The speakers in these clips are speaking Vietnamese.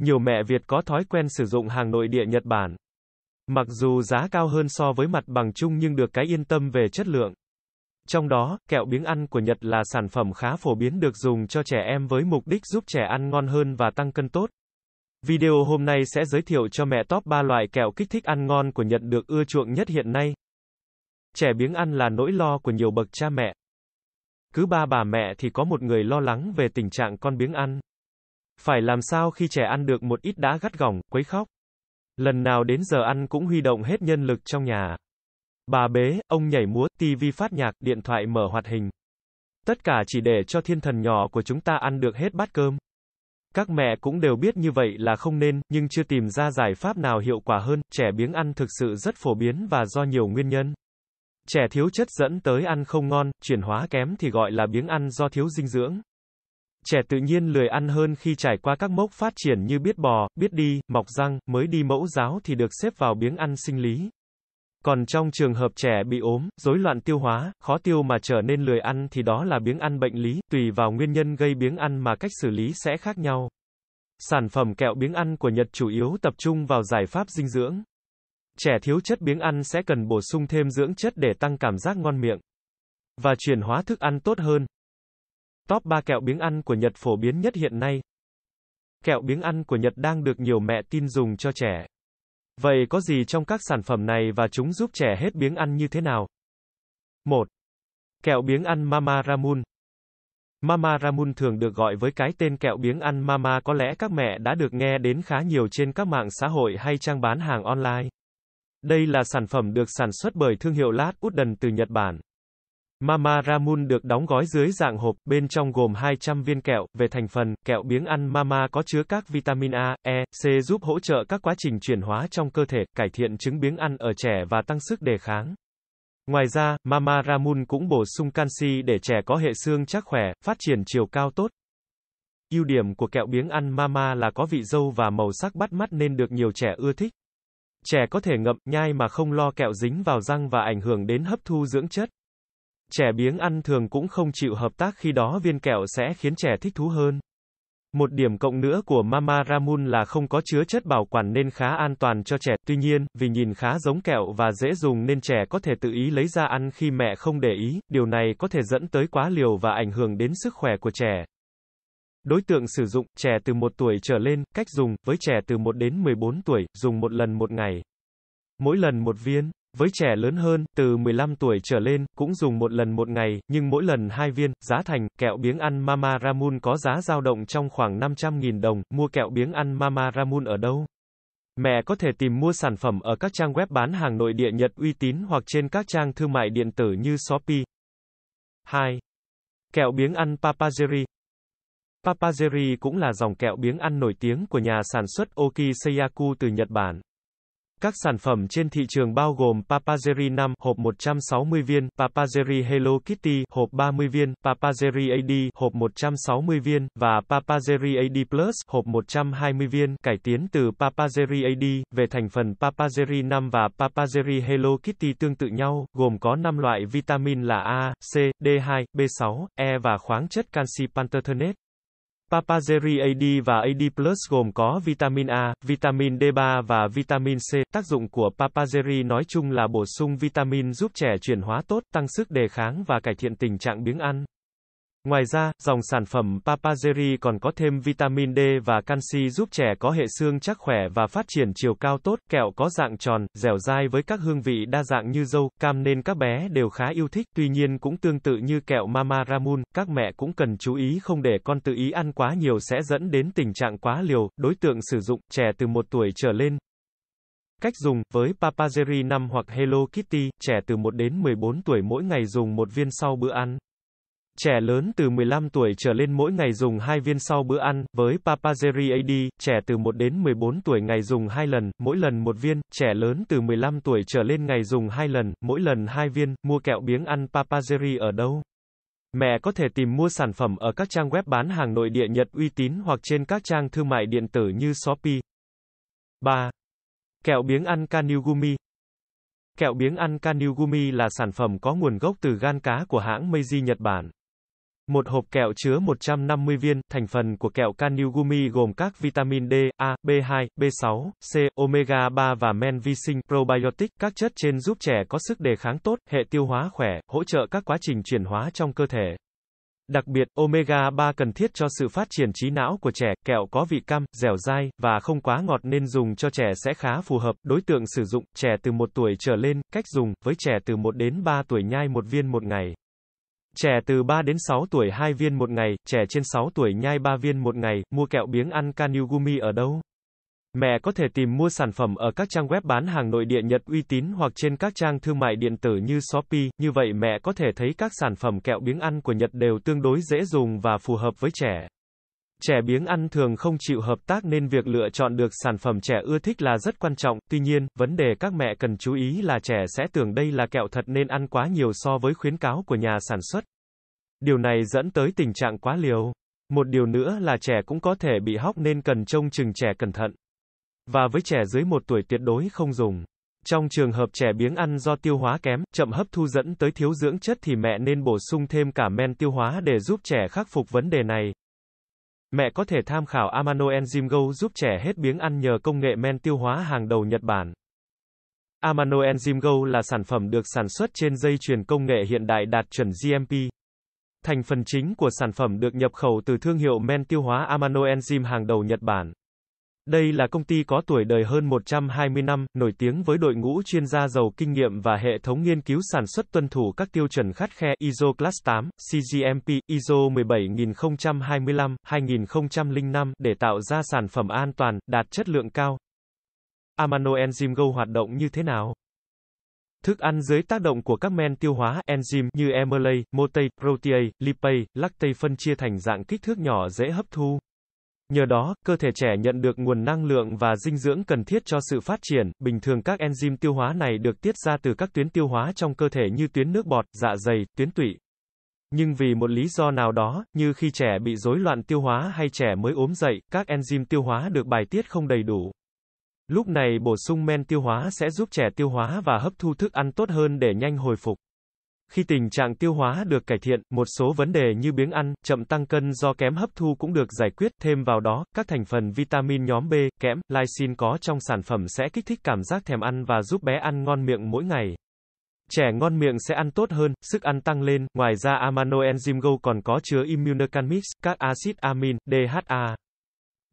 Nhiều mẹ Việt có thói quen sử dụng hàng nội địa Nhật Bản. Mặc dù giá cao hơn so với mặt bằng chung nhưng được cái yên tâm về chất lượng. Trong đó, kẹo biếng ăn của Nhật là sản phẩm khá phổ biến được dùng cho trẻ em với mục đích giúp trẻ ăn ngon hơn và tăng cân tốt. Video hôm nay sẽ giới thiệu cho mẹ top 3 loại kẹo kích thích ăn ngon của Nhật được ưa chuộng nhất hiện nay. Trẻ biếng ăn là nỗi lo của nhiều bậc cha mẹ. Cứ ba bà mẹ thì có một người lo lắng về tình trạng con biếng ăn. Phải làm sao khi trẻ ăn được một ít đã gắt gỏng, quấy khóc. Lần nào đến giờ ăn cũng huy động hết nhân lực trong nhà. Bà bế, ông nhảy múa, tivi phát nhạc, điện thoại mở hoạt hình. Tất cả chỉ để cho thiên thần nhỏ của chúng ta ăn được hết bát cơm. Các mẹ cũng đều biết như vậy là không nên, nhưng chưa tìm ra giải pháp nào hiệu quả hơn, trẻ biếng ăn thực sự rất phổ biến và do nhiều nguyên nhân. Trẻ thiếu chất dẫn tới ăn không ngon, chuyển hóa kém thì gọi là biếng ăn do thiếu dinh dưỡng. Trẻ tự nhiên lười ăn hơn khi trải qua các mốc phát triển như biết bò, biết đi, mọc răng, mới đi mẫu giáo thì được xếp vào biếng ăn sinh lý. Còn trong trường hợp trẻ bị ốm, rối loạn tiêu hóa, khó tiêu mà trở nên lười ăn thì đó là biếng ăn bệnh lý, tùy vào nguyên nhân gây biếng ăn mà cách xử lý sẽ khác nhau. Sản phẩm kẹo biếng ăn của Nhật chủ yếu tập trung vào giải pháp dinh dưỡng. Trẻ thiếu chất biếng ăn sẽ cần bổ sung thêm dưỡng chất để tăng cảm giác ngon miệng và chuyển hóa thức ăn tốt hơn. Top 3 kẹo biếng ăn của Nhật phổ biến nhất hiện nay. Kẹo biếng ăn của Nhật đang được nhiều mẹ tin dùng cho trẻ. Vậy có gì trong các sản phẩm này và chúng giúp trẻ hết biếng ăn như thế nào? 1. Kẹo biếng ăn Mama Ramun Mama Ramun thường được gọi với cái tên kẹo biếng ăn Mama có lẽ các mẹ đã được nghe đến khá nhiều trên các mạng xã hội hay trang bán hàng online. Đây là sản phẩm được sản xuất bởi thương hiệu Lát Udden từ Nhật Bản. Mama Ramun được đóng gói dưới dạng hộp, bên trong gồm 200 viên kẹo. Về thành phần, kẹo biếng ăn Mama có chứa các vitamin A, E, C giúp hỗ trợ các quá trình chuyển hóa trong cơ thể, cải thiện chứng biếng ăn ở trẻ và tăng sức đề kháng. Ngoài ra, Mama Ramun cũng bổ sung canxi để trẻ có hệ xương chắc khỏe, phát triển chiều cao tốt. Ưu điểm của kẹo biếng ăn Mama là có vị dâu và màu sắc bắt mắt nên được nhiều trẻ ưa thích. Trẻ có thể ngậm, nhai mà không lo kẹo dính vào răng và ảnh hưởng đến hấp thu dưỡng chất. Trẻ biếng ăn thường cũng không chịu hợp tác khi đó viên kẹo sẽ khiến trẻ thích thú hơn. Một điểm cộng nữa của Mama Ramun là không có chứa chất bảo quản nên khá an toàn cho trẻ, tuy nhiên, vì nhìn khá giống kẹo và dễ dùng nên trẻ có thể tự ý lấy ra ăn khi mẹ không để ý, điều này có thể dẫn tới quá liều và ảnh hưởng đến sức khỏe của trẻ. Đối tượng sử dụng, trẻ từ 1 tuổi trở lên, cách dùng, với trẻ từ 1 đến 14 tuổi, dùng một lần một ngày. Mỗi lần một viên. Với trẻ lớn hơn, từ 15 tuổi trở lên, cũng dùng một lần một ngày, nhưng mỗi lần hai viên, giá thành, kẹo biếng ăn Mama Ramun có giá dao động trong khoảng 500.000 đồng, mua kẹo biếng ăn Mama Ramun ở đâu? Mẹ có thể tìm mua sản phẩm ở các trang web bán hàng nội địa Nhật uy tín hoặc trên các trang thương mại điện tử như Shopee. 2. Kẹo biếng ăn Papageri Papageri cũng là dòng kẹo biếng ăn nổi tiếng của nhà sản xuất Okiseyaku từ Nhật Bản. Các sản phẩm trên thị trường bao gồm Papageri 5 hộp 160 viên, Papageri Hello Kitty hộp 30 viên, Papageri AD hộp 160 viên và Papageri AD Plus hộp 120 viên, cải tiến từ Papageri AD. Về thành phần Papageri 5 và Papageri Hello Kitty tương tự nhau, gồm có 5 loại vitamin là A, C, D2, B6, E và khoáng chất canxi pantothenate. Papazeri AD và AD Plus gồm có vitamin A, vitamin D3 và vitamin C. Tác dụng của Papazeri nói chung là bổ sung vitamin giúp trẻ chuyển hóa tốt, tăng sức đề kháng và cải thiện tình trạng biếng ăn. Ngoài ra, dòng sản phẩm Papageri còn có thêm vitamin D và canxi giúp trẻ có hệ xương chắc khỏe và phát triển chiều cao tốt, kẹo có dạng tròn, dẻo dai với các hương vị đa dạng như dâu, cam nên các bé đều khá yêu thích. Tuy nhiên cũng tương tự như kẹo Mama Ramun, các mẹ cũng cần chú ý không để con tự ý ăn quá nhiều sẽ dẫn đến tình trạng quá liều, đối tượng sử dụng, trẻ từ 1 tuổi trở lên. Cách dùng, với Papageri 5 hoặc Hello Kitty, trẻ từ 1 đến 14 tuổi mỗi ngày dùng một viên sau bữa ăn. Trẻ lớn từ 15 tuổi trở lên mỗi ngày dùng 2 viên sau bữa ăn, với Papazeri AD, trẻ từ 1 đến 14 tuổi ngày dùng 2 lần, mỗi lần một viên, trẻ lớn từ 15 tuổi trở lên ngày dùng 2 lần, mỗi lần 2 viên, mua kẹo biếng ăn Papazeri ở đâu? Mẹ có thể tìm mua sản phẩm ở các trang web bán hàng nội địa Nhật uy tín hoặc trên các trang thương mại điện tử như Shopee. 3. Kẹo biếng ăn Kanigumi Kẹo biếng ăn Kanigumi là sản phẩm có nguồn gốc từ gan cá của hãng Meiji Nhật Bản. Một hộp kẹo chứa 150 viên, thành phần của kẹo Canigumi gồm các vitamin D, A, B2, B6, C, omega 3 và men vi sinh, probiotic, các chất trên giúp trẻ có sức đề kháng tốt, hệ tiêu hóa khỏe, hỗ trợ các quá trình chuyển hóa trong cơ thể. Đặc biệt, omega 3 cần thiết cho sự phát triển trí não của trẻ, kẹo có vị cam, dẻo dai, và không quá ngọt nên dùng cho trẻ sẽ khá phù hợp. Đối tượng sử dụng, trẻ từ 1 tuổi trở lên, cách dùng, với trẻ từ 1 đến 3 tuổi nhai một viên một ngày. Trẻ từ 3 đến 6 tuổi 2 viên một ngày, trẻ trên 6 tuổi nhai 3 viên một ngày, mua kẹo biếng ăn Kanigumi ở đâu? Mẹ có thể tìm mua sản phẩm ở các trang web bán hàng nội địa Nhật uy tín hoặc trên các trang thương mại điện tử như Shopee, như vậy mẹ có thể thấy các sản phẩm kẹo biếng ăn của Nhật đều tương đối dễ dùng và phù hợp với trẻ. Trẻ biếng ăn thường không chịu hợp tác nên việc lựa chọn được sản phẩm trẻ ưa thích là rất quan trọng. Tuy nhiên, vấn đề các mẹ cần chú ý là trẻ sẽ tưởng đây là kẹo thật nên ăn quá nhiều so với khuyến cáo của nhà sản xuất. Điều này dẫn tới tình trạng quá liều. Một điều nữa là trẻ cũng có thể bị hóc nên cần trông chừng trẻ cẩn thận. Và với trẻ dưới một tuổi tuyệt đối không dùng. Trong trường hợp trẻ biếng ăn do tiêu hóa kém, chậm hấp thu dẫn tới thiếu dưỡng chất thì mẹ nên bổ sung thêm cả men tiêu hóa để giúp trẻ khắc phục vấn đề này. Mẹ có thể tham khảo Amano Enzyme Go giúp trẻ hết biếng ăn nhờ công nghệ men tiêu hóa hàng đầu Nhật Bản. Amano Enzyme Go là sản phẩm được sản xuất trên dây chuyền công nghệ hiện đại đạt chuẩn GMP. Thành phần chính của sản phẩm được nhập khẩu từ thương hiệu men tiêu hóa Amano Enzyme hàng đầu Nhật Bản. Đây là công ty có tuổi đời hơn 120 năm, nổi tiếng với đội ngũ chuyên gia giàu kinh nghiệm và hệ thống nghiên cứu sản xuất tuân thủ các tiêu chuẩn khắt khe ISO Class 8, CGMP, ISO 17025, 2005 để tạo ra sản phẩm an toàn, đạt chất lượng cao. Amano Enzyme Go hoạt động như thế nào? Thức ăn dưới tác động của các men tiêu hóa, enzyme như amylase, motase, protease, lipase, lactase phân chia thành dạng kích thước nhỏ dễ hấp thu. Nhờ đó, cơ thể trẻ nhận được nguồn năng lượng và dinh dưỡng cần thiết cho sự phát triển. Bình thường các enzyme tiêu hóa này được tiết ra từ các tuyến tiêu hóa trong cơ thể như tuyến nước bọt, dạ dày, tuyến tụy. Nhưng vì một lý do nào đó, như khi trẻ bị rối loạn tiêu hóa hay trẻ mới ốm dậy, các enzyme tiêu hóa được bài tiết không đầy đủ. Lúc này bổ sung men tiêu hóa sẽ giúp trẻ tiêu hóa và hấp thu thức ăn tốt hơn để nhanh hồi phục. Khi tình trạng tiêu hóa được cải thiện, một số vấn đề như biếng ăn, chậm tăng cân do kém hấp thu cũng được giải quyết, thêm vào đó, các thành phần vitamin nhóm B, kẽm, lysin có trong sản phẩm sẽ kích thích cảm giác thèm ăn và giúp bé ăn ngon miệng mỗi ngày. Trẻ ngon miệng sẽ ăn tốt hơn, sức ăn tăng lên, ngoài ra amano enzyme Go còn có chứa immunocalmix, các axit amin, DHA.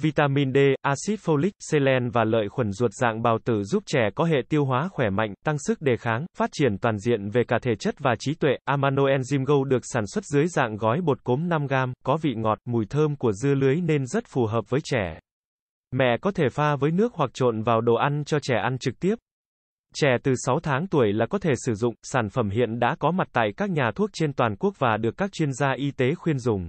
Vitamin D, axit folic, selen và lợi khuẩn ruột dạng bào tử giúp trẻ có hệ tiêu hóa khỏe mạnh, tăng sức đề kháng, phát triển toàn diện về cả thể chất và trí tuệ. Amano enzyme Go được sản xuất dưới dạng gói bột cốm 5g, có vị ngọt, mùi thơm của dưa lưới nên rất phù hợp với trẻ. Mẹ có thể pha với nước hoặc trộn vào đồ ăn cho trẻ ăn trực tiếp. Trẻ từ 6 tháng tuổi là có thể sử dụng, sản phẩm hiện đã có mặt tại các nhà thuốc trên toàn quốc và được các chuyên gia y tế khuyên dùng.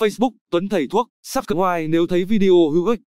Facebook, Tuấn Thầy Thuốc, subscribe nếu thấy video hữu ích.